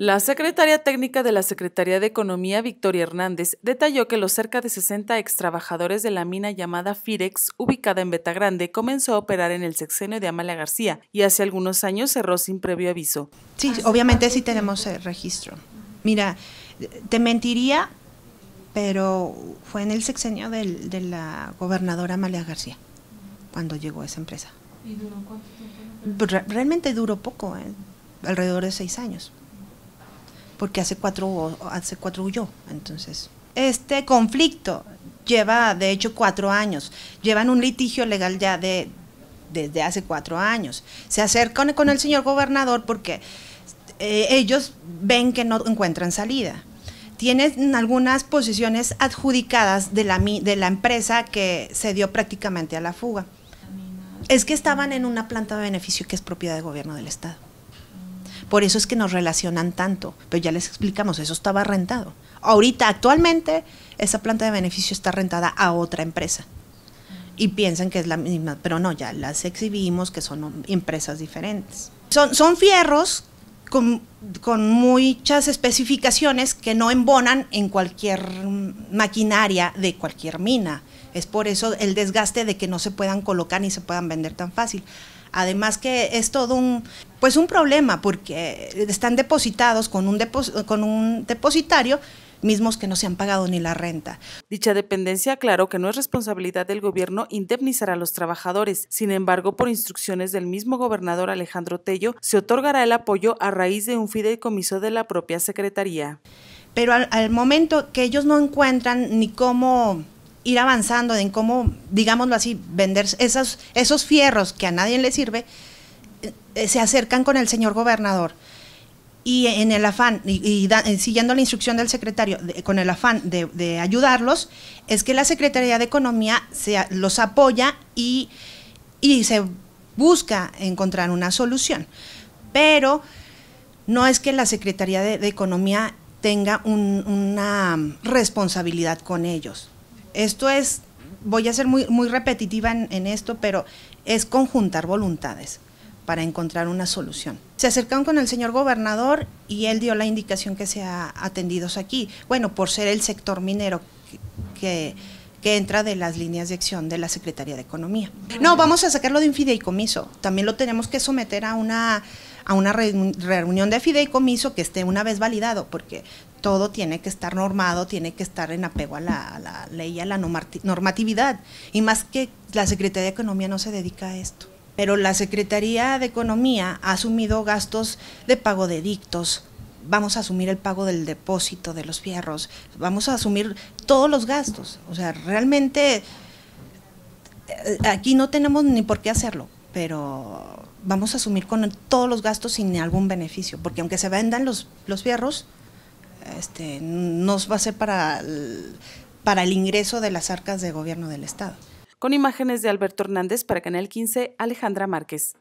La secretaria técnica de la Secretaría de Economía, Victoria Hernández, detalló que los cerca de 60 extrabajadores de la mina llamada Firex, ubicada en Betagrande, comenzó a operar en el sexenio de Amalia García y hace algunos años cerró sin previo aviso. Sí, obviamente sí tenemos eh, registro. Mira, te mentiría, pero fue en el sexenio de la gobernadora Amalia García cuando llegó esa empresa. ¿Y duró cuánto tiempo? Realmente duró poco, eh, alrededor de seis años porque hace cuatro, hace cuatro huyó. Entonces, este conflicto lleva, de hecho, cuatro años. Llevan un litigio legal ya de, desde hace cuatro años. Se acercan con el señor gobernador porque eh, ellos ven que no encuentran salida. Tienen algunas posiciones adjudicadas de la, de la empresa que se dio prácticamente a la fuga. Es que estaban en una planta de beneficio que es propiedad del gobierno del Estado. Por eso es que nos relacionan tanto, pero ya les explicamos, eso estaba rentado. Ahorita, actualmente, esa planta de beneficio está rentada a otra empresa. Y piensan que es la misma, pero no, ya las exhibimos, que son empresas diferentes. Son, son fierros con, con, muchas especificaciones que no embonan en cualquier maquinaria de cualquier mina. Es por eso el desgaste de que no se puedan colocar ni se puedan vender tan fácil. Además que es todo un, pues un problema porque están depositados con un, con un depositario mismos que no se han pagado ni la renta. Dicha dependencia aclaró que no es responsabilidad del gobierno indemnizar a los trabajadores. Sin embargo, por instrucciones del mismo gobernador Alejandro Tello, se otorgará el apoyo a raíz de un fideicomiso de la propia Secretaría. Pero al momento que ellos no encuentran ni cómo ir avanzando en cómo, digámoslo así, vender esos, esos fierros que a nadie le sirve, eh, se acercan con el señor gobernador. Y en el afán, y, eh, siguiendo la instrucción del secretario, con el afán de, ayudarlos, es que la Secretaría de Economía los apoya y, se busca encontrar una solución. Pero no es que la Secretaría de, Economía tenga una responsabilidad con ellos. Esto es, voy a ser muy, repetitiva en, esto, pero es conjuntar voluntades para encontrar una solución. Se acercaron con el señor gobernador y él dio la indicación que se ha atendidos aquí. Bueno, por ser el sector minero que, entra de las líneas de acción de la Secretaría de Economía. No, vamos a sacarlo de un fideicomiso. También lo tenemos que someter a una, a una reunión de fideicomiso que esté una vez validado, porque todo tiene que estar normado, tiene que estar en apego a la, ley y ley, a la normatividad. Y más que la Secretaría de Economía no se dedica a esto. Pero la Secretaría de Economía ha asumido gastos de pago de dictos, vamos a asumir el pago del depósito de los fierros, vamos a asumir todos los gastos. O sea, realmente eh, aquí no tenemos ni por qué hacerlo, pero vamos a asumir con todos los gastos sin algún beneficio, porque aunque se vendan los, los fierros, este, nos va a ser para para el ingreso de las arcas de gobierno del Estado. Con imágenes de Alberto Hernández para Canal 15, Alejandra Márquez.